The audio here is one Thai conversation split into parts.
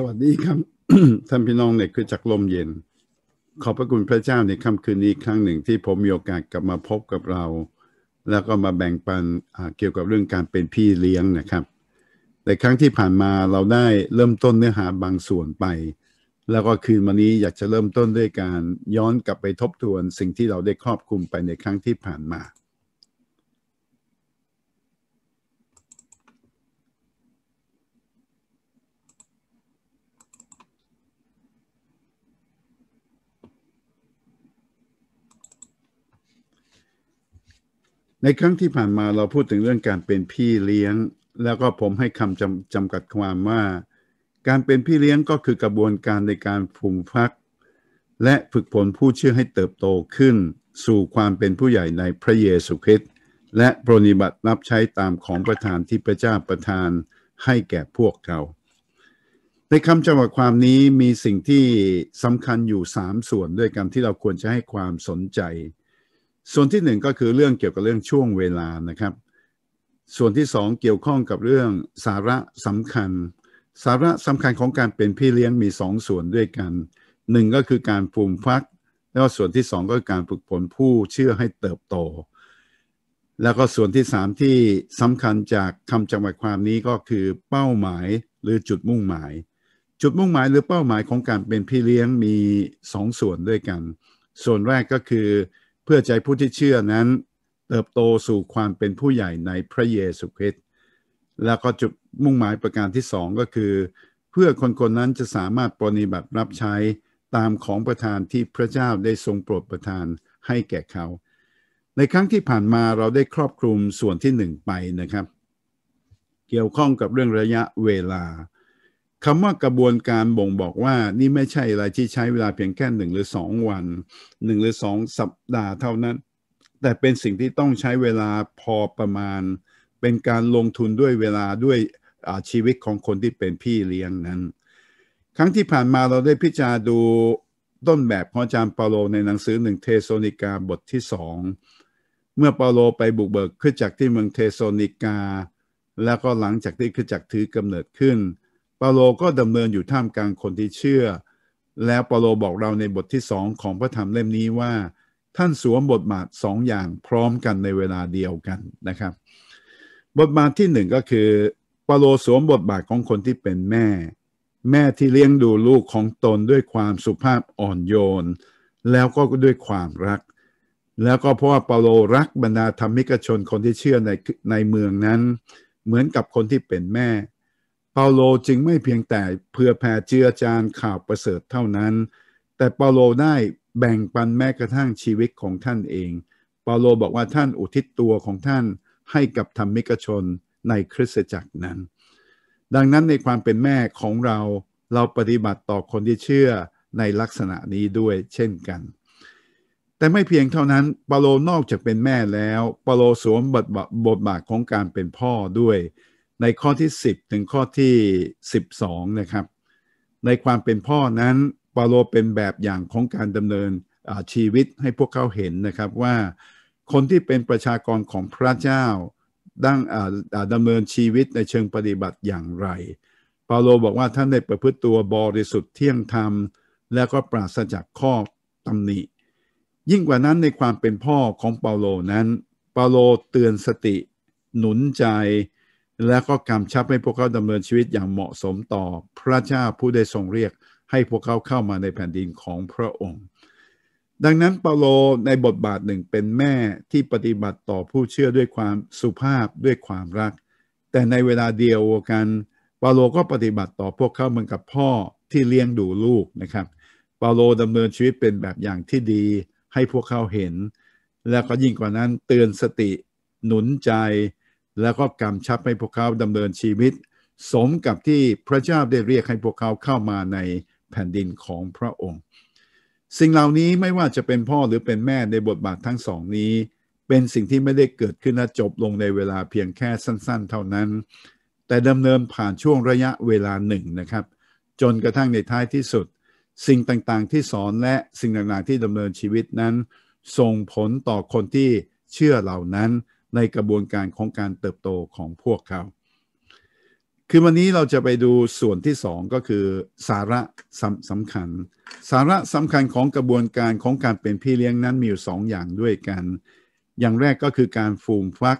สวัสดีครับ ท่านพี่น้องเนี่ยคือจากลมเย็น ขอบพระคุณพระเจ้าในค่ำคืนนี้ครั้งหนึ่งที่ผมมีโอกาสกลับมาพบกับเรา แล้วก็มาแบ่งปันเกี่ยวกับเรื่องการเป็นพี่เลี้ยงนะครับแต่ครั้งที่ผ่านมาเราได้เริ่มต้นเนื้อหาบางส่วนไป แล้วก็คืนวันนี้อยากจะเริ่มต้นด้วยการย้อนกลับไปทบทวน สิ่งที่เราได้ครอบคลุมไปในครั้งที่ผ่านมาในครั้งที่ผ่านมาเราพูดถึงเรื่องการเป็นพี่เลี้ยง แล้วก็ผมให้คำจำจำกัดความว่า การเป็นพี่เลี้ยงก็คือกระบวนการในการฝูงฟัก และฝึกผลผู้เชื่อให้เติบโตขึ้น สู่ความเป็นผู้ใหญ่ในพระเยซูคริสต์และปรนิบัติรับใช้ตามของประธานที่พระเจ้าประทานให้แก่พวกเรา ในคำจำกัดความนี้มีสิ่งที่สำคัญอยู่ 3 ส่วนด้วยกันที่เราควรจะให้ความสนใจส่วนที่หนึ่งก็คือเรื่องเกี่ยวกับเรื่องช่วงเวลานะครับ ส่วนที่สองเกี่ยวข้องกับเรื่องสาระสำคัญ สาระสำคัญของการเป็นพี่เลี้ยงมีสองส่วนด้วยกันหนึ่งก็คือการฟูมฟัก แล้วส่วนที่สองก็การฝึกฝนผู้เชื่อให้เติบโต แล้วก็ส่วนที่สามที่สำคัญจากคำจำกัดความนี้ก็คือ เป้าหมายหรือจุดมุ่งหมาย จุดมุ่งหมาย หรือเป้าหมายของการเป็นพี่เลี้ยงมีสองส่วนด้วยกัน ส่วนแรกก็คือพื่อใจผู้ที่เชื่อนั้นเติบโตสู่ความเป็นผู้ใหญ่ในพระเยซูคริสต์แล้วก็จุดมุ่งหมายประการที่สองก็คือเพื่อคนคนนั้นจะสามารถปฏิบัติรับใช้ตามของประทานที่พระเจ้าได้ทรงโปรดประทานให้แก่เขา ในครั้งที่ผ่านมาเราได้ครอบคลุมส่วนที่หนึ่งไปนะครับ เกี่ยวข้องกับเรื่องระยะเวลาคำว่ากระบวนการบ่งบอกว่านี่ไม่ใช่อะไรที่ใช้เวลาเพียงแค่หนึ่งหรือสองวันหนึ่งหรือสองสัปดาห์เท่านั้น แต่เป็นสิ่งที่ต้องใช้เวลาพอประมาณ เป็นการลงทุนด้วยเวลาด้วยชีวิตของคนที่เป็นพี่เลี้ยงนั้น ครั้งที่ผ่านมาเราได้พิจารณาดูต้นแบบของอาจารย์เปาโลในหนังสือหนึ่งเทโซนิกาบทที่สองเมื่อเปาโลไปบุกเบิกขึ้นจากที่เมืองเทโซนิกา แล้วก็หลังจากที่ขึ้นจากถือกำเนิดขึ้นเปาโลก็ดำเนินอยู่ท่ามกลางคนที่เชื่อ แล้วเปาโลบอกเราในบทที่สองของพระธรรมเล่มนี้ว่า ท่านสวมบทบาทสองอย่างพร้อมกันในเวลาเดียวกันนะครับ บทบาทที่หนึ่งก็คือเปาโลสวมบทบาทของคนที่เป็นแม่ แม่ที่เลี้ยงดูลูกของตนด้วยความสุภาพอ่อนโยน แล้วก็ด้วยความรัก แล้วก็เพราะว่าเปาโลรักบรรดาธรรมิกชนคนที่เชื่อในในเมืองนั้น เหมือนกับคนที่เป็นแม่ปาโลจึงไม่เพียงแต่เพื่อแผ่เจือจานข่าวประเสริฐเท่านั้น แต่เปาโลได้แบ่งปันแม้กระทั่งชีวิตของท่านเอง เปาโลบอกว่าท่านอุทิศตัวของท่านให้กับธรรมิกชนในคริสตจักรนั้น ดังนั้นในความเป็นแม่ของเรา เราปฏิบัติต่อคนที่เชื่อในลักษณะนี้ด้วยเช่นกัน แต่ไม่เพียงเท่านั้นเปาโลนอกจากเป็นแม่แล้วเปาโลสวมบทบาทของการเป็นพ่อด้วยในข้อที่ 10 ถึงข้อที่ 12นะครับในความเป็นพ่อนั้นปาโลเป็นแบบอย่างของการดำเนินชีวิตให้พวกเขาเห็นนะครับว่าคนที่เป็นประชากรของพระเจ้า ดั้งดำเนินชีวิตในเชิงปฏิบัติอย่างไรปาโลบอกว่าท่านได้ประพฤติตัวบริสุทธิ์เที่ยงธรรม และก็ปราศจากข้อตำหนิ ยิ่งกว่านั้นในความเป็นพ่อของเปาโลนั้นเปาโลเตือนสติ หนุนใจแล้วก็กำชับให้พวกเขาดำเนินชีวิตอย่างเหมาะสมต่อพระเจ้าผู้ได้ทรงเรียกให้พวกเขาเข้ามาในแผ่นดินของพระองค์ ดังนั้นเปาโลในบทบาทหนึ่งเป็นแม่ที่ปฏิบัติต่อผู้เชื่อด้วยความสุภาพด้วยความรัก แต่ในเวลาเดียวกันเปาโลก็ปฏิบัติต่อพวกเขาเหมือนกับพ่อที่เลี้ยงดูลูกนะครับ เปาโลดำเนินชีวิตเป็นแบบอย่างที่ดีให้พวกเขาเห็น แล้วก็ยิ่งกว่านั้นเตือนสติหนุนใจแล้วก็กำชับให้พวกเขาดำเนินชีวิต สมกับที่พระเจ้าได้เรียกให้พวกเขาเข้ามาในแผ่นดินของพระองค์ สิ่งเหล่านี้ไม่ว่าจะเป็นพ่อหรือเป็นแม่ในบทบาททั้งสองนี้ เป็นสิ่งที่ไม่ได้เกิดขึ้นและจบลงในเวลาเพียงแค่สั้นๆ เท่านั้น แต่ดำเนินผ่านช่วงระยะเวลาหนึ่งนะครับ จนกระทั่งในท้ายที่สุด สิ่งต่างๆ ที่สอนและสิ่งต่างๆ ที่ดำเนินชีวิตนั้นส่งผลต่อคนที่เชื่อเหล่านั้นในกระบวนการของการเติบโตของพวกเขา คือวันนี้เราจะไปดูส่วนที่สองก็คือ สาระสำสำคัญ สาระสำคัญของกระบวนการของการเป็นพี่เลี้ยงนั้นมีอยู่สองอย่างด้วยกัน อย่างแรกก็คือการฟูมฟัก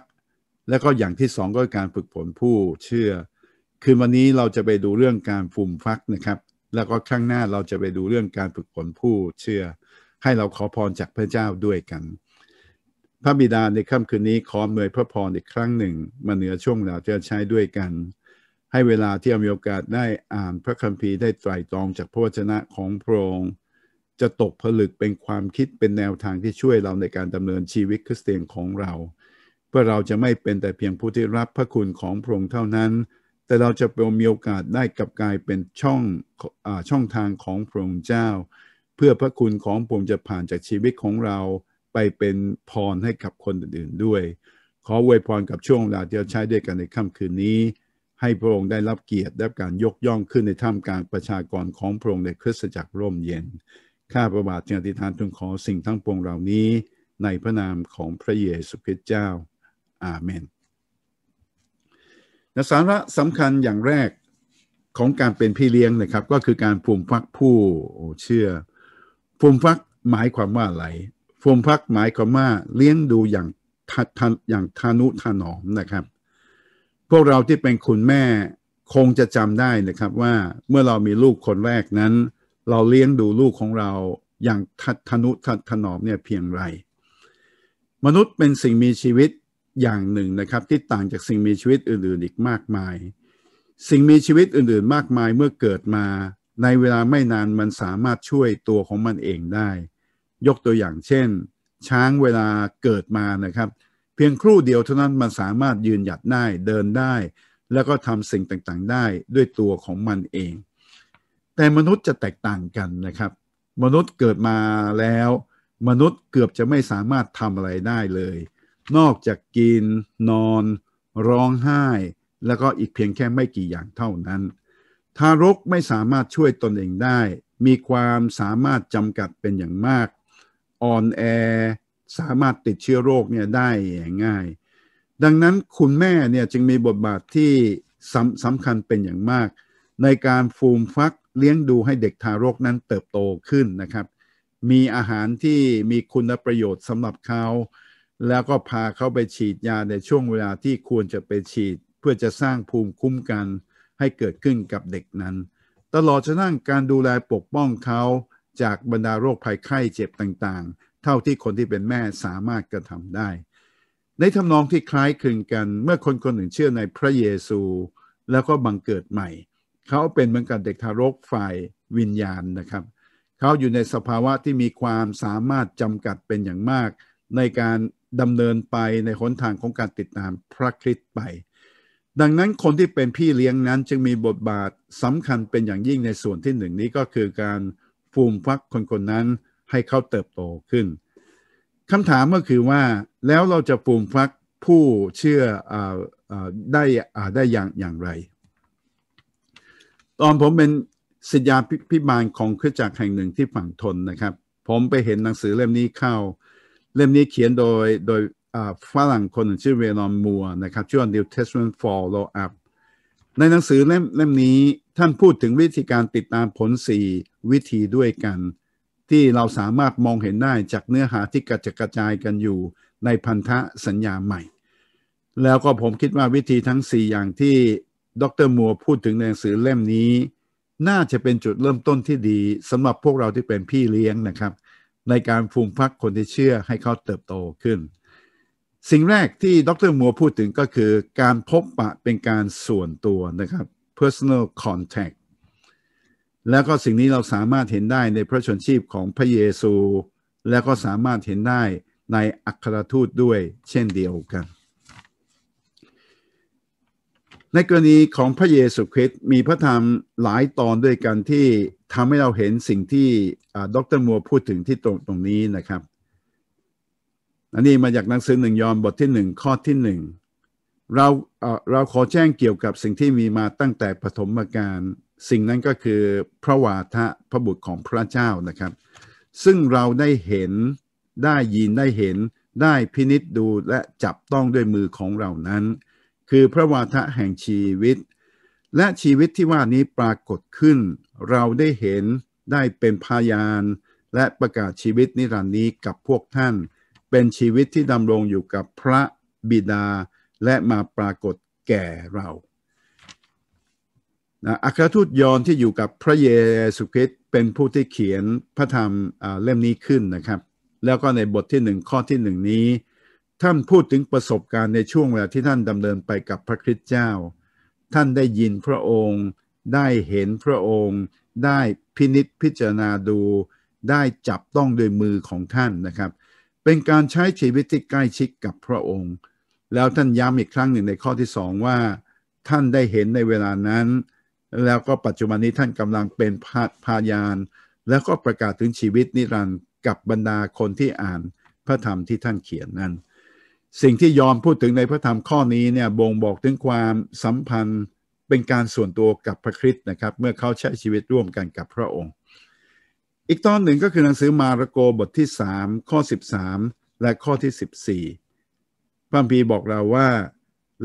และก็อย่างที่สองก็การฝึกผลผู้เชื่อ คือวันนี้เราจะไปดูเรื่องการฟูมฟักนะครับ แล้วก็ข้างหน้าเราจะไปดูเรื่องการฝึกผลผู้เชื่อ ให้เราขอพรจากพระเจ้าด้วยกันพระบิดาในค่ำคืนนี้ขอเมยพระพรอีกครั้งหนึ่งมาเหนือช่วงเวลาที่จะใช้ด้วยกัน ให้เวลาที่เามีโอกาสได้อ่านพระคัมภีร์ได้ไตรตรองจากพระวจนะของพระองค์จะตกผลึกเป็นความคิดเป็นแนวทางที่ช่วยเราในการดำเนินชีวิตคริสเตียนของเรา เพื่อเราจะไม่เป็นแต่เพียงผู้ที่รับพระคุณของพระองค์เท่านั้น แต่เราจะเป็นมีโอกาสได้กลับกลายเป็นช่องอช่องทางของพระองค์เจ้า เพื่อพระคุณของพระองค์จะผ่านจากชีวิตของเราไปเป็นพรให้กับคนอื่นๆด้วย ขออวยพรกับช่วงเวลาที่เราใช้ด้วยกันในค่ำคืนนี้ ให้พระองค์ได้รับเกียรติได้การยกย่องขึ้นในท่ามกลางประชากรของพระองค์ในคริสตจักรร่มเย็นข้าพระบาทจึงอธิษฐานทูลขอสิ่งทั้งปวงเหล่านี้ ในพระนามของพระเยซูคริสต์เจ้าอาเมนสาระสำคัญอย่างแรกของการเป็นพี่เลี้ยงนะครับก็คือการภูมิฟักผู้เชื่อภูมิฟักหมายความว่าอะไรฟูมพักหมายความว่าเลี้ยงดูอย่างทนอย่างทานุถนอมนะครับ พวกเราที่เป็นคุณแม่คงจะจำได้นะครับว่าเมื่อเรามีลูกคนแรกนั้น เราเลี้ยงดูลูกของเราอย่างทานุถนอมเนี่ยเพียงไรมนุษย์เป็นสิ่งมีชีวิตอย่างหนึ่งนะครับ ที่ต่างจากสิ่งมีชีวิตอื่นๆอีกมากมาย สิ่งมีชีวิตอื่นๆ มากมายเมื่อเกิดมา ในเวลาไม่นานมันสามารถช่วยตัวของมันเองได้ยกตัวอย่างเช่น ช้างเวลาเกิดมานะครับ เพียงครู่เดียวเท่านั้นมันสามารถยืนหยัดได้เดินได้ แล้วก็ทำสิ่งต่างๆได้ด้วยตัวของมันเอง แต่มนุษย์จะแตกต่างกันนะครับ มนุษย์เกิดมาแล้ว มนุษย์เกือบจะไม่สามารถทำอะไรได้เลย นอกจากกินนอน ร้องไห้ แล้วก็อีกเพียงแค่ไม่กี่อย่างเท่านั้นทารกไม่สามารถช่วยตนเองได้ มีความสามารถจำกัดเป็นอย่างมากออนแอสามารถติดเชื้อโรคเนี่ยได้ง่าย ดังนั้นคุณแม่เนี่ยจึงมีบทบาทที่สำสำคัญเป็นอย่างมาก ในการฟูมฟักเลี้ยงดูให้เด็กทารกนั้นเติบโตขึ้นนะครับ มีอาหารที่มีคุณประโยชน์สำหรับเขา แล้วก็พาเขาไปฉีดยาในช่วงเวลาที่ควรจะไปฉีดเพื่อจะสร้างภูมิคุ้มกันให้เกิดขึ้นกับเด็กนั้น ตลอดจนั่งการดูแลปกป้องเขาจากบรรดาโรคภัยไข้เจ็บต่างๆ เท่าที่คนที่เป็นแม่สามารถกระทำได้ ในทานองที่คล้ายคลึงกันเมื่อคนคนหนึ่งเชื่อในพระเยซู แล้วก็บังเกิดใหม่ เขาเป็นเหมือนกับเด็กทารกฝ่ายวิญญาณนะครับ เขาอยู่ในสภาวะที่มีความสามารถจำกัดเป็นอย่างมาก ในการดำเนินไปในหนทางของการติดตามพระคริสต์ไป ดังนั้นคนที่เป็นพี่เลี้ยงนั้น จึงมีบทบาทสำคัญเป็นอย่างยิ่งในส่วนที่หนึ่งนี้ก็คือการฟูมฟักคนคนนั้นให้เขาเติบโตขึ้น คำถามก็คือว่าแล้วเราจะฟูมฟักผู้เชื่ออได้ได้อย่างอย่างไร ตอนผมเป็นศิษยาพิบาลของครือจักรแห่งหนึ่งที่ฝั่งทนนะครับ ผมไปเห็นหนังสือเล่มนี้เข้า เล่มนี้เขียนโดยโดยฝรั่งคนชื่อเวนอนมัวนะครับชื่อว่า New Testament f o l l o w Up ในหนังสือเล่มเล่มนี้ท่านพูดถึงวิธีการติดตามผลสี่วิธีด้วยกัน ที่เราสามารถมองเห็นได้จากเนื้อหาที่กระจกระจายกันอยู่ในพันธะสัญญาใหม่ แล้วก็ผมคิดว่าวิธีทั้ง 4 อย่างที่ดรมัวพูดถึงในหนังสือเล่มนี้ น่าจะเป็นจุดเริ่มต้นที่ดีสำหรับพวกเราที่เป็นพี่เลี้ยงนะครับ ในการฟูมฟักคนที่เชื่อให้เขาเติบโตขึ้น สิ่งแรกที่ดรมัวพูดถึงก็คือ การพบปะเป็นการส่วนตัวนะครับ personal contact แล้วก็สิ่งนี้เราสามารถเห็นได้ในพระชนชีพของพระเยซู และก็สามารถเห็นได้ในอัครทูตด้วยเช่นเดียวกัน ในกรณีของพระเยซูคริสต์มีพระธรรมหลายตอนด้วยกันที่ทำให้เราเห็นสิ่งที่ดรมัวพูดถึงที่ตรงตรงนี้นะครับ อันนี้มาจากหนังสือหนึ่งยอห์นบทที่หนึ่งข้อที่หนึ่งเราเราขอแจ้งเกี่ยวกับสิ่งที่มีมาตั้งแต่ปฐมกาลสิ่งนั้นก็คือพระวาทะพระบุตรของพระเจ้านะครับ ซึ่งเราได้เห็นได้ยินได้เห็นได้พินิษดูและจับต้องด้วยมือของเรานั้น คือพระวาทะแห่งชีวิต และชีวิตที่ว่านี้ปรากฏขึ้น เราได้เห็นได้เป็นพยานและประกาศชีวิตนิรันดร์นี้ กับพวกท่านเป็นชีวิตที่ดำรงอยู่กับพระบิดาและมาปรากฏแก่เรานะอัครทูตยอนที่อยู่กับพระเยซูคริสต์เป็นผู้ที่เขียนพระธรรมเล่มนี้ขึ้นนะครับ แล้วก็ในบทที่หนึ่งข้อที่หนึ่งนี้ ท่านพูดถึงประสบการณ์ในช่วงเวลาที่ท่านดำเนินไปกับพระคริสต์เจ้า ท่านได้ยินพระองค์ได้เห็นพระองค์ ได้พินิษพิจารณาดู ได้จับต้องด้วยมือของท่านนะครับ เป็นการใช้ชีวิตที่ใกล้ชิดกับพระองค์แล้วท่านย้ำอีกครั้งหนึ่งในข้อที่สองว่าท่านได้เห็นในเวลานั้น แล้วก็ปัจจุบันนี้ท่านกำลังเป็นพาพายาน แล้วก็ประกาศถึงชีวิตนิรันดร์กับบรรดาคนที่อ่านพระธรรมที่ท่านเขียนนั้น สิ่งที่ยอมพูดถึงในพระธรรมข้อนี้เนี่ยบ่งบอกถึงความสัมพันธ์เป็นการส่วนตัวกับพระคริสต์นะครับ เมื่อเขาใช้ชีวิตร่วมกันกับพระองค์ อีกตอนหนึ่งก็คือหนังสือมาระโกบทที่ 3 ข้อ 13 และข้อที่ 14พระพีบอกเราว่า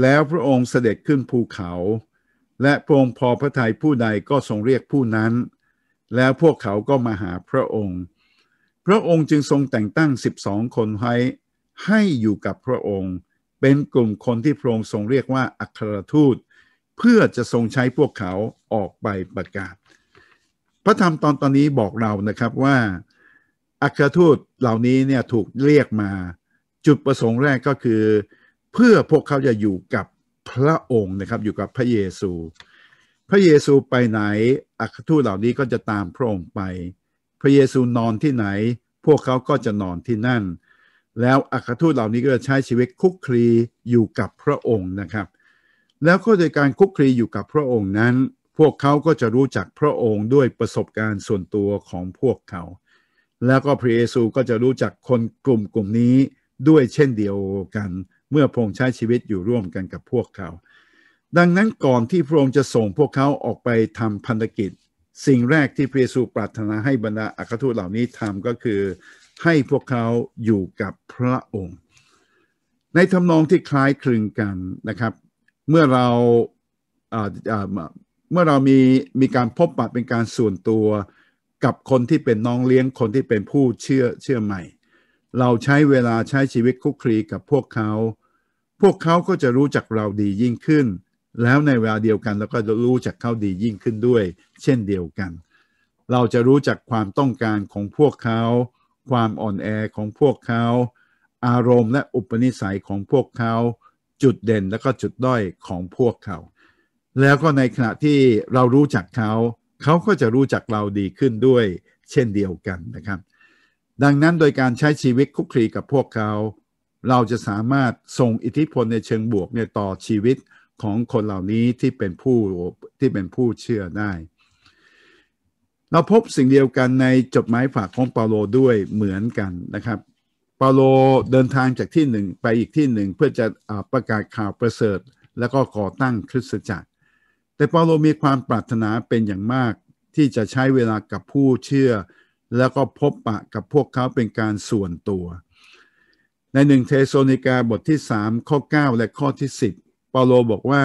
แล้วพระองค์เสด็จขึ้นภูเขาและพระองค์พอพระทัยผู้ใดก็ทรงเรียกผู้นั้น แล้วพวกเขาก็มาหาพระองค์ พระองค์จึงทรงแต่งตั้งสิบสองคนไว้ให้อยู่กับพระองค์เป็นกลุ่มคนที่พระองค์ทรงเรียกว่าอัครทูต เพื่อจะทรงใช้พวกเขาออกไปประกาศ พระธรรมตอนตอนนี้บอกเรานะครับว่าอัครทูตเหล่านี้เนี่ยถูกเรียกมาจุดประสงค์แรกก็คือเพื่อพวกเขาจะอยู่กับพระองค์นะครับ อยู่กับพระเยซู พระเยซูไปไหนอัครทูตเหล่านี้ก็จะตามพระองค์ไป พระเยซูนอนที่ไหน พวกเขาก็จะนอนที่นั่น แล้วอัครทูตเหล่านี้ก็จะใช้ชีวิตคุกคลีอยู่กับพระองค์นะครับ แล้วก็โดยการคุกคลีอยู่กับพระองค์นั้น พวกเขาก็จะรู้จักพระองค์ด้วยประสบการณ์ส่วนตัวของพวกเขา แล้วก็พระเยซูก็จะรู้จักคนกลุ่มกลุ่มนี้ด้วยเช่นเดียวกันเมื่อพระองค์ใช้ชีวิตอยู่ร่วมกันกับพวกเขา ดังนั้นก่อนที่พระองค์จะส่งพวกเขาออกไปทำพันธกิจ สิ่งแรกที่พระเยซูปรารถนาให้บรรดาอัครทูตเหล่านี้ทำก็คือให้พวกเขาอยู่กับพระองค์ ในทำนองที่คล้ายคลึงกันนะครับ เมื่อเราเมื่อเรามีมีการพบปะเป็นการส่วนตัวกับคนที่เป็นน้องเลี้ยงคนที่เป็นผู้เชื่อเชื่อใหม่เราใช้เวลาใช้ชีวิตคุกคลีกับพวกเขา พวกเขาก็จะรู้จักเราดียิ่งขึ้น แล้วในเวลาเดียวกันเราก็จะรู้จักเขาดียิ่งขึ้นด้วย เช่นเดียวกัน เราจะรู้จักความต้องการของพวกเขา ความอ่อนแอของพวกเขา อารมณ์และอุปนิสัยของพวกเขา จุดเด่นและก็จุดด้อยของพวกเขา แล้วก็ในขณะที่เรารู้จักเขา เขาก็จะรู้จักเราดีขึ้นด้วย เช่นเดียวกันนะครับดังนั้นโดยการใช้ชีวิตคุกคีกับพวกเขา เราจะสามารถส่งอิทธิพลในเชิงบวกเนี่ยต่อชีวิตของคนเหล่านี้ที่เป็นผู้ที่เป็นผู้เชื่อได้ เราพบสิ่งเดียวกันในจดหมายฝากของเปาโลด้วยเหมือนกันนะครับเปาโลเดินทางจากที่หนึ่งไปอีกที่หนึ่งเพื่อจะประกาศข่าวประเสริฐ แล้วก็ก่อตั้งคริสตจักรแต่เปาโลมีความปรารถนาเป็นอย่างมาก ที่จะใช้เวลากับผู้เชื่อแล้วก็พบปะกับพวกเขาเป็นการส่วนตัว ในหนึ่งเทโซนิกาบทที่3ข้อ 9 และข้อที่10เปาโลบอกว่า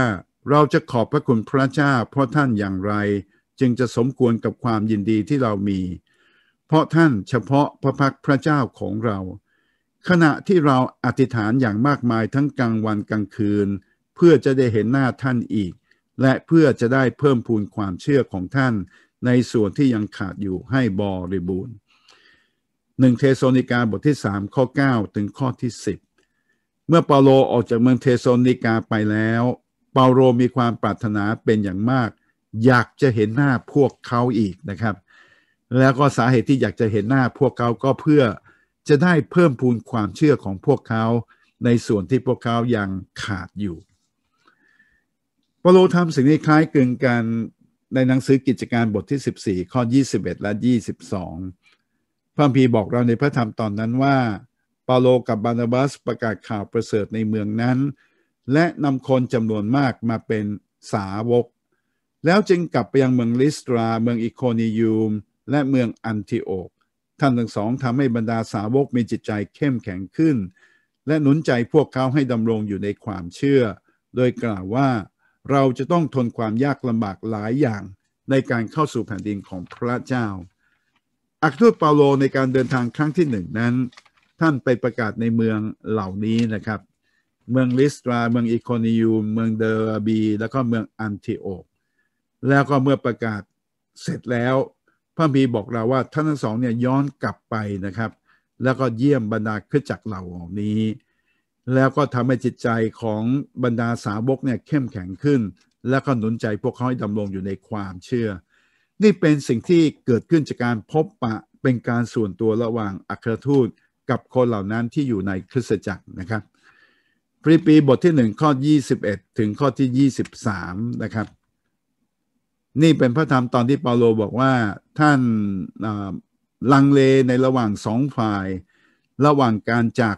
เราจะขอบพระคุณพระเจ้า เพราะท่านอย่างไร จึงจะสมควรกับความยินดีที่เรามี เพราะท่านเฉพาะพระพักพระเจ้าของเรา ขณะที่เราอธิษฐานอย่างมากมายทั้งกลางวันกลางคืน เพื่อจะได้เห็นหน้าท่านอีก และเพื่อจะได้เพิ่มพูนความเชื่อของท่านในส่วนที่ยังขาดอยู่ให้บริบูรณ์หนึ่งเทโซนิกาบทที่3 ข้อ 9 ถึงข้อที่ 10 เมื่อเปาโลออกจากเมืองเทโซนิกาไปแล้วเปาโลมีความปรารถนาเป็นอย่างมาก อยากจะเห็นหน้าพวกเขาอีกนะครับ แล้วก็สาเหตุที่อยากจะเห็นหน้าพวกเขาก็เพื่อจะได้เพิ่มพูนความเชื่อของพวกเขา ในส่วนที่พวกเขายังขาดอยู่ เปาโลทำสิ่งนี้คล้ายกึ่งกันในหนังสือกิจการบทที่ 14 ข้อ 21 และ 22พระพีบอกเราในพระธรรมตอนนั้นว่าเปาโลกับบานาบัสประกาศข่าวประเสริฐในเมืองนั้น และนำคนจำนวนมากมาเป็นสาวก แล้วจึงกลับไปยังเมืองลิสตราเมืองอิโคนิยูม และเมืองอันทิโอกท่านทั้งสองทำให้บรรดาสาวกมีจิตใจเข้มแข็งขึ้น และหนุนใจพวกเขาให้ดำรงอยู่ในความเชื่อ โดยกล่าวว่าเราจะต้องทนความยากลำบากหลายอย่างในการเข้าสู่แผ่นดินของพระเจ้า อักทูตเปาโลในการเดินทางครั้งที่หนึ่งนั้น ท่านไปประกาศในเมืองเหล่านี้นะครับ เมืองลิสตราเมืองอิโคนิยูเมืองเดอร์บี แล้วก็เมืองอันทิโอกแล้วก็เมื่อประกาศเสร็จแล้ว พระมีบอกเราว่าท่านทั้งสองเนี่ยย้อนกลับไปนะครับ แล้วก็เยี่ยมบรรดาขึ้นจักเหล่านี้แล้วก็ทำให้จิตใจของบรรดาสาวกเนี่ยเข้มแข็งขึ้น และก็หนุนใจพวกเขาให้ดำรงอยู่ในความเชื่อ นี่เป็นสิ่งที่เกิดขึ้นจากการพบปะเป็นการส่วนตัวระหว่างอัครทูต กับคนเหล่านั้นที่อยู่ในคริสตจักรนะครับฟิลปปีบทที่1ข้อ21 ถึงข้อที่ 23นะครับ นี่เป็นพระธรรมตอนที่เปาโลบอกว่าท่านลังเลในระหว่างสองฝ่าย ระหว่างการจาก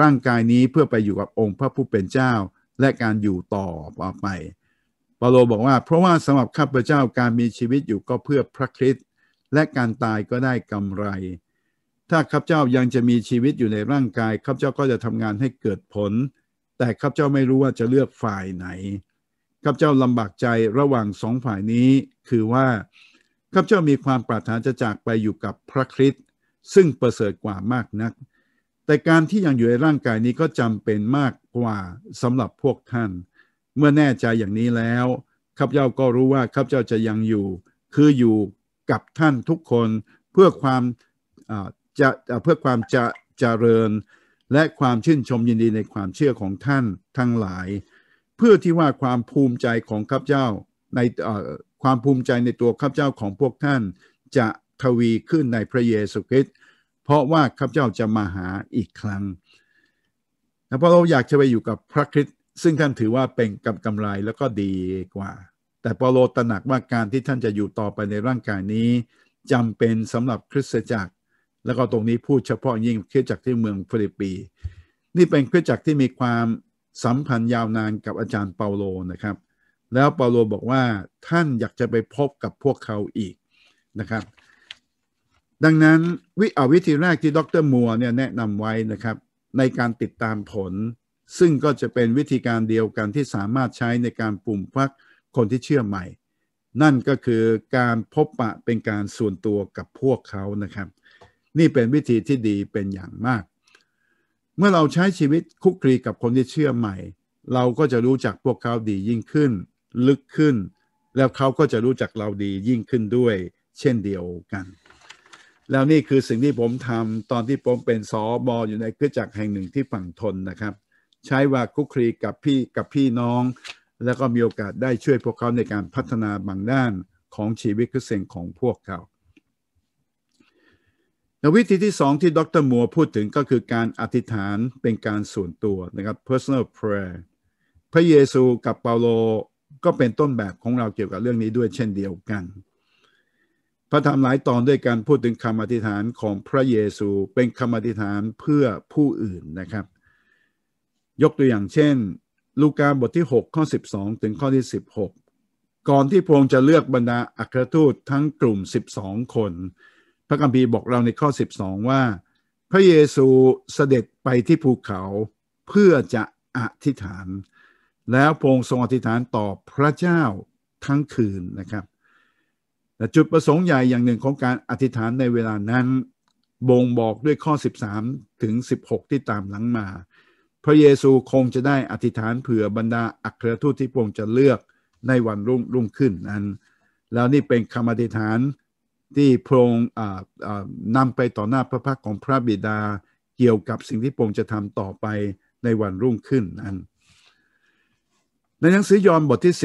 ร่างกายนี้เพื่อไปอยู่กับองค์พระผู้เป็นเจ้าและการอยู่ต่อไปปาโลบอกว่า เพราะว่าสำหรับข้าพเจ้าการมีชีวิตอยู่ก็เพื่อพระคริสต์และการตายก็ได้กำไร ถ้าข้าพเจ้ายังจะมีชีวิตอยู่ในร่างกายข้าพเจ้าก็จะทำงานให้เกิดผล แต่ข้าพเจ้าไม่รู้ว่าจะเลือกฝ่ายไหน ข้าพเจ้าลำบากใจระหว่างสองฝ่ายนี้ คือว่าข้าพเจ้ามีความปรารถนาจะจากไปอยู่กับพระคริสต์ซึ่งประเสริฐกว่ามากนักแต่การที่ยังอยู่ในร่างกายนี้ก็จำเป็นมากกว่าสำหรับพวกท่าน เมื่อแน่ใจอย่างนี้แล้วข้าพเจ้าก็รู้ว่าข้าพเจ้าจะยังอยู่ คืออยู่กับท่านทุกคนเพื่อความจะเพื่อความจะเจริญ และความชื่นชมยินดีในความเชื่อของท่านทั้งหลาย เพื่อที่ว่าความภูมิใจของข้าพเจ้า ในความภูมิใจในตัวข้าพเจ้าของพวกท่าน จะทวีขึ้นในพระเยซูคริสต์เพราะว่าข้าพเจ้าจะมาหาอีกครั้งแล้วเพราะเราอยากจะไปอยู่กับพระคริสต์ซึ่งท่านถือว่าเป็นกำกำไรแล้วก็ดีกว่า แต่เปโลตระหนักว่าการที่ท่านจะอยู่ต่อไปในร่างกายนี้ จำเป็นสำหรับคริสตจักร แล้วก็ตรงนี้พูดเฉพาะยิ่งคริสตจักรที่เมืองฟิลิปปีนี่เป็นคริสตจักรที่มีความสัมพันธ์ยาวนานกับอาจารย์เปาโลนะครับ แล้วเปาโลบอกว่าท่านอยากจะไปพบกับพวกเขาอีกนะครับดังนั้นวิอาวิธีแรกที่ดรมัวเนี่ยแนะนำไว้นะครับในการติดตามผล ซึ่งก็จะเป็นวิธีการเดียวกันที่สามารถใช้ในการปุ่มพักคนที่เชื่อใหม่ นั่นก็คือการพบปะเป็นการส่วนตัวกับพวกเขานะครับ นี่เป็นวิธีที่ดีเป็นอย่างมาก เมื่อเราใช้ชีวิตคุกคีกับคนที่เชื่อใหม่ เราก็จะรู้จักพวกเขาดียิ่งขึ้น ลึกขึ้น แล้วเขาก็จะรู้จักเราดียิ่งขึ้นด้วยเช่นเดียวกันแล้วนี่คือสิ่งที่ผมทำตอนที่ผมเป็นสอบออยู่ในเครือจักรแห่งหนึ่งที่ฝั่งทนนะครับ ใช้ว่าคุกคลีกับพี่กับพี่น้อง แล้วก็มีโอกาสได้ช่วยพวกเขาในการพัฒนาบางด้านของชีวิตคือเสียงของพวกเขา วิธีที่สองที่ดรมัวพูดถึงก็คือการอธิษฐานเป็นการส่วนตัวนะครับ personal prayer พระเยซูกับเปาโล ก็เป็นต้นแบบของเราเกี่ยวกับเรื่องนี้ด้วย เช่นเดียวกันพระธรรมหลายตอนด้วยการพูดถึงคำอธิษฐานของพระเยซูเป็นคำอธิษฐานเพื่อผู้อื่นนะครับ ยกตัวอย่างเช่น ลูกาบทที่ 6 ข้อ 12 ถึงข้อที่ 16 ก่อนที่พระองค์จะเลือกบรรดาอัครทูตทั้งกลุ่ม 12 คน พระกัมภีร์บอกเราในข้อ 12 ว่า พระเยซูเสด็จไปที่ภูเขาเพื่อจะอธิษฐาน แล้วพระองค์ทรงอธิษฐานต่อพระเจ้าทั้งคืนนะครับแต่จุดประสงค์ใหญ่อย่างหนึ่งของการอธิษฐานในเวลานั้นบ่งบอกด้วยข้อ 13 ถึง 16 ที่ตามหลังมา พระเยซูคงจะได้อธิษฐานเผื่อบรรดาอัครทูตที่พระองค์จะเลือกในวันรุ่งรุ่งขึ้นนั้น แล้วนี่เป็นคำอธิษฐานที่พระองค์นำไปต่อหน้าพระพักของพระบิดาเกี่ยวกับสิ่งที่พระองค์จะทำต่อไปในวันรุ่งขึ้นนั้น ในหนังสือยอห์นบทที่ 17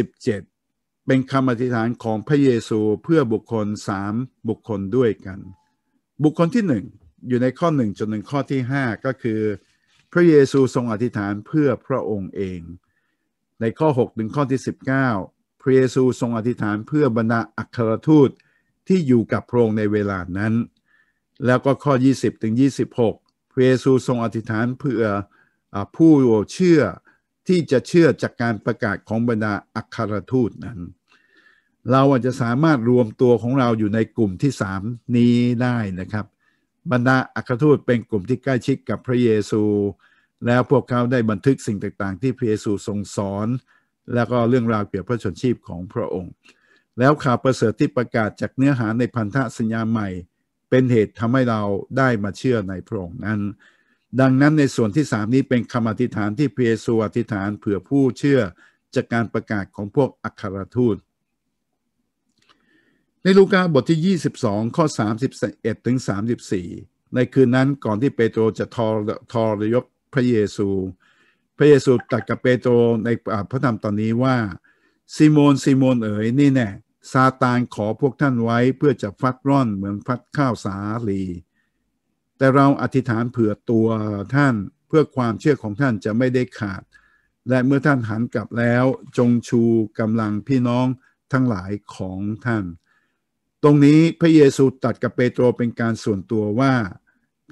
เป็นคำอธิษฐานของพระเยซูเพื่อบุคคลสามบุคคลด้วยกัน บุคคลที่หนึ่งอยู่ในข้อหนึ่งจนถึงข้อที่ห้าก็คือ พระเยซูทรงอธิษฐานเพื่อพระองค์เอง ในข้อ 6 ถึงข้อที่ 19 พระเยซูทรงอธิษฐานเพื่อบรรดาอัครทูตที่อยู่กับพระองค์ในเวลานั้น แล้วก็ข้อ 20ถึง26 พระเยซูทรงอธิษฐานเพื่อผู้เชื่อที่จะเชื่อจากการประกาศของบรรดาอัครทูตนั้นเราอาจจะสามารถรวมตัวของเราอยู่ในกลุ่มที่สามนี้ได้นะครับ บรรดาอัครทูตเป็นกลุ่มที่ใกล้ชิดกับพระเยซู แล้วพวกเขาได้บันทึกสิ่งต่างๆที่พระเยซูทรงสอน แล้วก็เรื่องราวเกี่ยวกับพระชนชีพของพระองค์แล้วข่าวประเสริฐที่ประกาศจากเนื้อหาในพันธสัญญาใหม่ เป็นเหตุทำให้เราได้มาเชื่อในพระองค์นั้น ดังนั้นในส่วนที่สามนี้เป็นคำอธิษฐานที่พระเยซูอธิษฐานเผื่อผู้เชื่อจากการประกาศของพวกอัครทูตในลูกาบทที่ 22 ข้อ 31ถึง34 ในคืนนั้นก่อนที่เปโตรจะทอทรยศพระเยซู พระเยซูตรัสกับเปโตรในพระธรรมตอนนี้ว่า ซิโมน ซิโมนเอ๋ยนี่แน่ซาตานขอพวกท่านไว้เพื่อจะฟัดร่อนเหมือนฟัดข้าวสาลี แต่เราอธิษฐานเผื่อตัวท่านเพื่อความเชื่อของท่านจะไม่ได้ขาด และเมื่อท่านหันกลับแล้วจงชูกำลังพี่น้องทั้งหลายของท่านตรงนี้พระเยซูตัดกับเปโตรเป็นการส่วนตัวว่า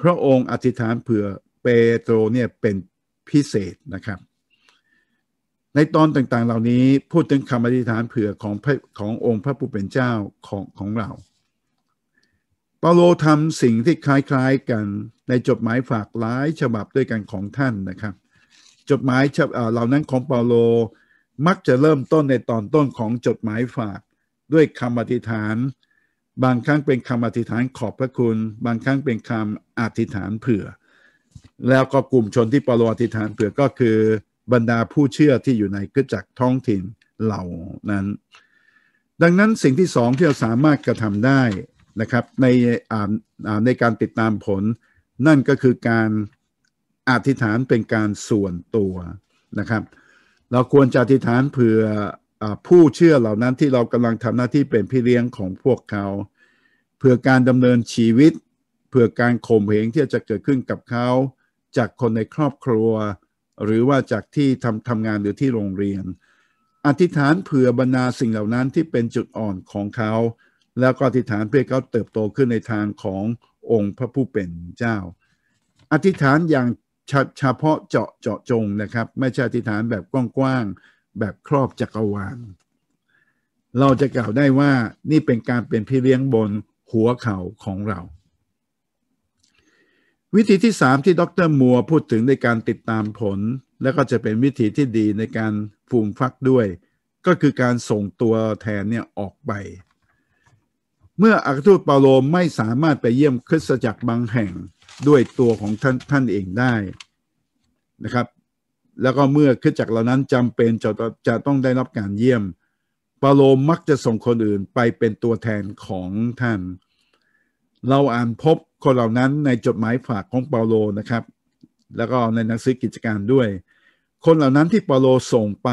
พระองค์อธิษฐานเผื่อเปโตรเนี่ยเป็นพิเศษนะครับ ในตอนต่างๆเหล่านี้พูดถึงคำอธิษฐานเผื่อของขององค์พระผู้เป็นเจ้าของของเราเปาโลทำสิ่งที่คล้าย ๆ กันในจดหมายฝากหลายฉบับด้วยกันของท่านนะครับ จดหมายเหล่านั้นของเปาโลมักจะเริ่มต้นในตอนต้นของจดหมายฝากด้วยคำอธิษฐานบางครั้งเป็นคำอธิษฐานขอบพระคุณ บางครั้งเป็นคำอธิษฐานเผื่อ แล้วก็กลุ่มชนที่ปรอธิษฐานเผื่อก็คือบรรดาผู้เชื่อที่อยู่ในกึ่จักรท้องถิ่นเหล่านั้น ดังนั้นสิ่งที่สองที่เราสามารถกระทำได้นะครับในในการติดตามผล นั่นก็คือการอธิษฐานเป็นการส่วนตัวนะครับ เราควรจะอธิษฐานเผื่อผู้เชื่อเหล่านั้นที่เรากำลังทำหน้าที่เป็นพี่เลี้ยงของพวกเขา เพื่อการดำเนินชีวิต เพื่อการข่มเหงที่จะเกิดขึ้นกับเขา จากคนในครอบครัว หรือว่าจากที่ทำทำงานหรือที่โรงเรียน อธิษฐานเผื่อบรรดาสิ่งเหล่านั้นที่เป็นจุดอ่อนของเขา แล้วก็อธิษฐานเพื่อเขาเติบโตขึ้นในทางขององค์พระผู้เป็นเจ้า อธิษฐานอย่างเฉพาะเจาะเจาะจงนะครับ ไม่ใช่อธิษฐานแบบกว้างๆแบบครอบจักรวาล เราจะกล่าวได้ว่านี่เป็นการเป็นพี่เลี้ยงบนหัวเข่าของเรา วิธีที่สามที่ดรมัวพูดถึงในการติดตามผล และก็จะเป็นวิธีที่ดีในการฟูมฟักด้วย ก็คือการส่งตัวแทนเนี่ยออกไป เมื่ออักทูตเปาโลไม่สามารถไปเยี่ยมคริสตจักรบางแห่งด้วยตัวของท่านท่านเองได้นะครับแล้วก็เมื่อขึ้นจากเหล่านั้นจำเป็นจะจะต้องได้รับการเยี่ยมปาโลมักจะส่งคนอื่นไปเป็นตัวแทนของท่านเราอ่านพบคนเหล่านั้นในจดหมายฝากของเปาโลนะครับแล้วก็ในหนังสือกิจการด้วย คนเหล่านั้นที่เปาโลส่งไป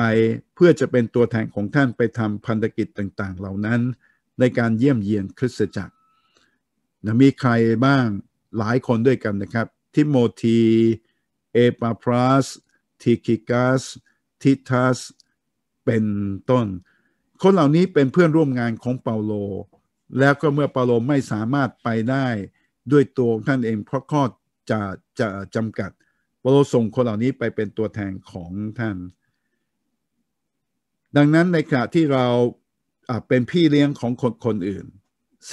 เพื่อจะเป็นตัวแทนของท่านไปทำพันธกิจต่างๆ เหล่านั้น ในการเยี่ยมเยียนคริสตจักรนะมีใครบ้างหลายคนด้วยกันนะครับทิโมธีเอปาพรัสทิคิกัสทิทัสเป็นต้น คนเหล่านี้เป็นเพื่อนร่วมงานของเปาโล แล้วก็เมื่อเปาโลไม่สามารถไปได้ด้วยตัวท่านเองเพราะข้อจะจะจำกัดเปาโลส่งคนเหล่านี้ไปเป็นตัวแทนของท่าน ดังนั้นในขณะที่เราเป็นพี่เลี้ยงของคนคนอื่น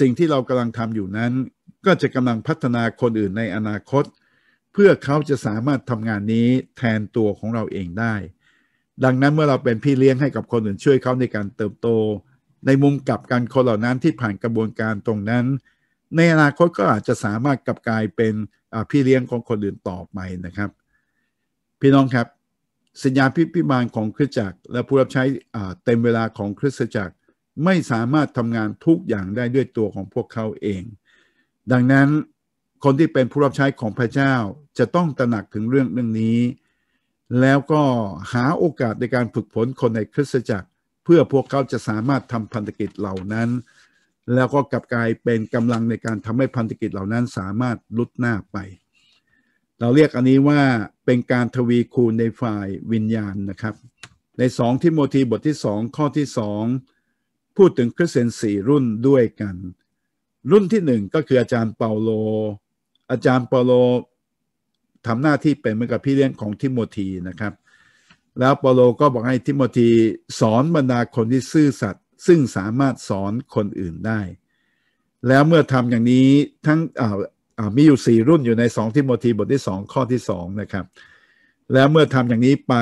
สิ่งที่เรากำลังทำอยู่นั้นก็จะกำลังพัฒนาคนอื่นในอนาคตเพื่อเขาจะสามารถทำงานนี้แทนตัวของเราเองได้ ดังนั้นเมื่อเราเป็นพี่เลี้ยงให้กับคนอื่นช่วยเขาในการเติบโต ในมุมกลับกันคนเหล่านั้นที่ผ่านกระบวนการตรงนั้น ในอนาคตก็อาจจะสามารถกลับกลายเป็นพี่เลี้ยงของคนอื่นต่อไปนะครับ พี่น้องครับ สัญญาพิพิบาลของคริสตจักร และผู้รับใช้เต็มเวลาของคริสตจักรไม่สามารถทำงานทุกอย่างได้ด้วยตัวของพวกเขาเอง ดังนั้นคนที่เป็นผู้รับใช้ของพระเจ้าจะต้องตระหนักถึงเรื่องเรื่องนี้ แล้วก็หาโอกาสในการฝึกฝนคนในคริสตจักร เพื่อพวกเขาจะสามารถทำพันธกิจเหล่านั้น แล้วก็กลับกลายเป็นกำลังในการทำให้พันธกิจเหล่านั้น สามารถลุดหน้าไป เราเรียกอันนี้ว่าเป็นการทวีคูณในฝ่ายวิญญาณนะครับ ในสองทิโมธีบทที่สองข้อที่สองพูดถึงคริสเตียนสี่รุ่นด้วยกัน รุ่นที่หนึ่งก็คืออาจารย์เปาโลอาจารย์เปโลทำหน้าที่เป็นเหมือนกับพี่เลี้ยงของทิโมธีนะครับ แล้วเปโลก็บอกให้ทิโมธี สอนบรรดาคนที่ซื่อสัตย์ซึ่งสามารถสอนคนอื่นได้ แล้วเมื่อทำอย่างนี้ทั้งมีอยู่สี่รุ่นอยู่ในสองทิโมธีบทที่สองข้อที่สองนะครับแล้วเมื่อทำอย่างนี้ไป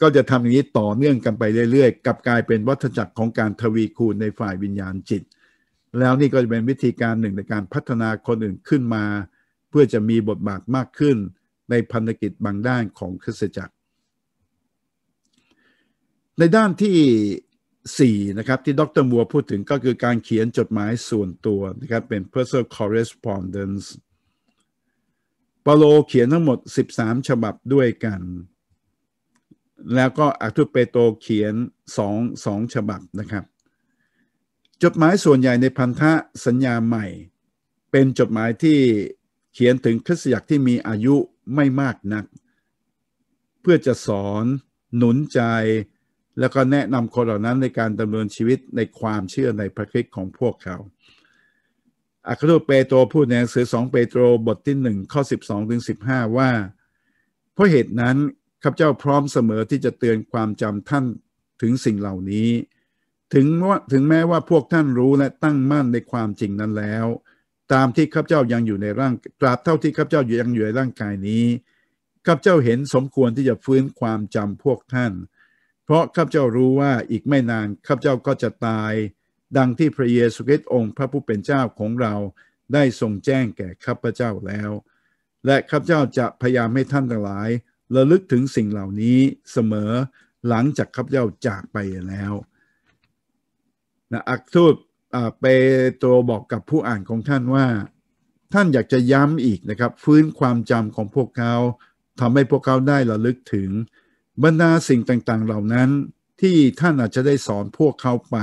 ก็จะทำอย่างนี้ต่อเนื่องกันไปเรื่อยๆกับกลายเป็นวัฏจักรของการทวีคูณในฝ่ายวิญญาณจิตแล้วนี่ก็จะเป็นวิธีการหนึ่งในการพัฒนาคนอื่นขึ้นมา เพื่อจะมีบทบาทมากขึ้นในพันธกิจบางด้านของคริสตจักร ในด้านที่ 4 นะครับที่ดรมัวพูดถึงก็คือการเขียนจดหมายส่วนตัวนะครับเป็น personal correspondence เปาโลเขียนทั้งหมด 13 ฉบับด้วยกัน แล้วก็อัคทุเปโตเขียน2งฉบับนะครับจดหมายส่วนใหญ่ในพันธะสัญญาใหม่ เป็นจดหมายที่เขียนถึงคริสตจักรที่มีอายุไม่มากนัก เพื่อจะสอน หนุนใจ แล้วก็แนะนำคนเหล่านั้นในการดำเนินชีวิตในความเชื่อในพระคริสต์ของพวกเขา อัครทูตเปโตรพูดในหนังสือสองเปโตร บทที่ 1 ข้อ 12ถึง15 ว่า เพราะเหตุนั้นข้าพเจ้าพร้อมเสมอที่จะเตือนความจำท่านถึงสิ่งเหล่านี้ถึงว่าถึงแม้ว่าพวกท่านรู้และตั้งมั่นในความจริงนั้นแล้ว ตามที่ข้าพเจ้ายังอยู่ในร่างตราบเท่าที่ข้าพเจ้ายังอยู่ในร่างกายนี้ข้าพเจ้าเห็นสมควรที่จะฟื้นความจำพวกท่าน เพราะข้าพเจ้ารู้ว่าอีกไม่นานข้าพเจ้าก็จะตาย ดังที่พระเยซูคริสต์องค์พระผู้เป็นเจ้าของเราได้ทรงแจ้งแก่ข้าพเจ้าแล้ว และข้าพเจ้าจะพยายามให้ท่านทั้งหลายระลึกถึงสิ่งเหล่านี้เสมอหลังจากข้าพเจ้าจากไปแล้วนะอักทูตเปโตรบอกกับผู้อ่านของท่านว่า ท่านอยากจะย้ำอีกนะครับฟื้นความจำของพวกเขาทำให้พวกเขาได้ระลึกถึงบรรดาสิ่งต่างๆเหล่านั้น ที่ท่านอาจจะได้สอนพวกเขาไป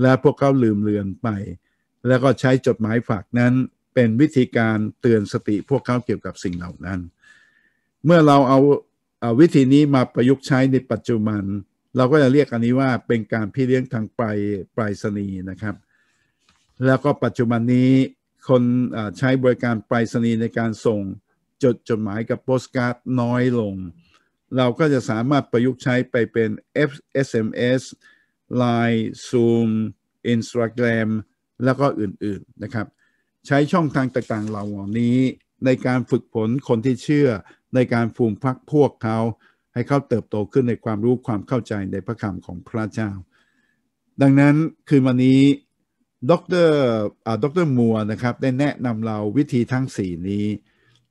และพวกเขาลืมเลือนไป แล้วก็ใช้จดหมายฝากนั้นเป็นวิธีการเตือนสติพวกเขาเกี่ยวกับสิ่งเหล่านั้น เมื่อเราเอาเอาวิธีนี้มาประยุกต์ใช้ในปัจจุบันเราก็จะเรียกอันนี้ว่าเป็นการพี่เลี้ยงทางไปปลายสนีนะครับ แล้วก็ปัจจุบันนี้ คนใช้บริการไปรษนีย์ในการส่งจดจดหมายกับโปสการ์ดน้อยลง เราก็จะสามารถประยุกต์ใช้ไปเป็น SMS Line Zoom Instagram แล้วก็อื่นๆนะครับ ใช้ช่องทางต่างๆเหล่านี้ ในการฝึกผลคนที่เชื่อในการฟูมพักพวกเขาให้เขาเติบโตขึ้นในความรู้ความเข้าใจในพระคำของพระเจ้า ดังนั้นคืนวันนี้ดรดรมัวนะครับได้แนะนำเราวิธีทั้งสีนี้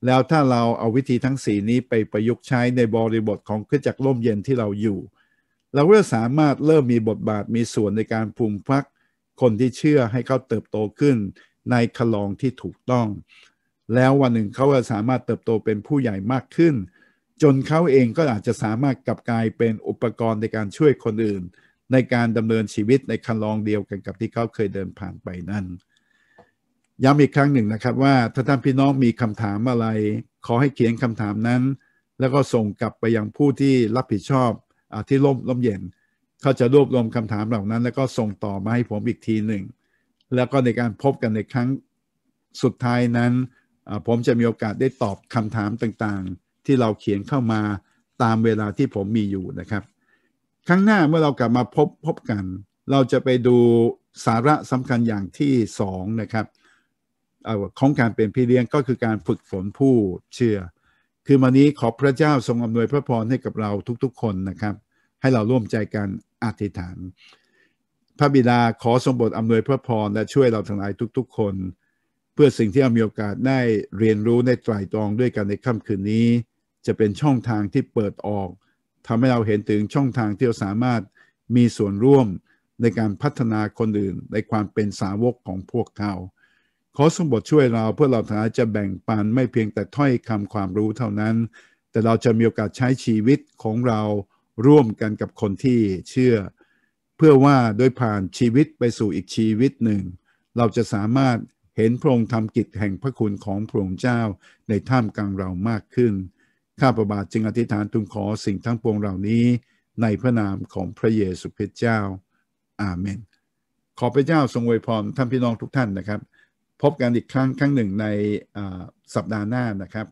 แล้วถ้าเราเอาวิธีทั้งสีนี้ไปประยุกต์ใช้ในบริบทของขึ้นจากร่มเย็นที่เราอยู่ เราก็สามารถเริ่มมีบทบาทมีส่วนในการภูมิพัก คนที่เชื่อให้เขาเติบโตขึ้นในคลองที่ถูกต้อง แล้ววันหนึ่งเขาจะสามารถเติบโตเป็นผู้ใหญ่มากขึ้นจนเขาเองก็อาจจะสามารถกลับกลายเป็นอุปกรณ์ในการช่วยคนอื่น ในการดำเนินชีวิตในคันลองเดียวกันกับที่เขาเคยเดินผ่านไปนั่นย้ำอีกครั้งหนึ่งนะครับว่าถ้าท่านพี่น้องมีคำถามอะไร ขอให้เขียนคำถามนั้น แล้วก็ส่งกลับไปยังผู้ที่รับผิดชอบอที่ร่มร่มเย็น เขาจะรวบรวมคำถามเหล่านั้น แล้วก็ส่งต่อมาให้ผมอีกทีหนึ่ง แล้วก็ในการพบกันในครั้งสุดท้ายนั้นผมจะมีโอกาสได้ตอบคำถามต่างๆที่เราเขียนเข้ามาตามเวลาที่ผมมีอยู่นะครับ ครั้งหน้าเมื่อเรากลับมาพบพบกัน เราจะไปดูสาระสำคัญอย่างที่สองนะครับอของการเป็นพี่เลี้ยงก็คือการฝึกฝนผู้เชื่อ คือวันนี้ขอพระเจ้าทรงอำนวยพระพรให้กับเราทุกๆ คนนะครับ ให้เราร่วมใจกันอธิษฐาน พระบิดาขอทรงบทอำนวยพระพรและช่วยเราทั้งหลายทุกๆ คน เพื่อสิ่งที่เรามีโอกาสได้เรียนรู้ในไตรตรองด้วยกันในค่ำคืนนี้จะเป็นช่องทางที่เปิดออกทำให้เราเห็นถึงช่องทางที่เราสามารถมีส่วนร่วมในการพัฒนาคนอื่นในความเป็นสาวกของพวกเขาขอสมบทช่วยเราเพื่อเราทั้งจะแบ่งปันไม่เพียงแต่ถ้อยคำความรู้เท่านั้น แต่เราจะมีโอกาสใช้ชีวิตของเราร่วมกันกับคนที่เชื่อ เพื่อว่าโดยผ่านชีวิตไปสู่อีกชีวิตหนึ่ง เราจะสามารถเห็นพระองค์ทำกิจแห่งพระคุณของพระองค์เจ้าในท่ามกลางเรามากขึ้นข้าพระบาทจึงอธิษฐานทูลขอสิ่งทั้งปวงเหล่านี้ในพระนามของพระเยซูคริสต์เจ้า อาเมน ขอพระเจ้าทรงอวยพรท่านพี่น้องทุกท่านนะครับ พบกันอีกครั้งครั้งหนึ่งในสัปดาห์หน้านะครับ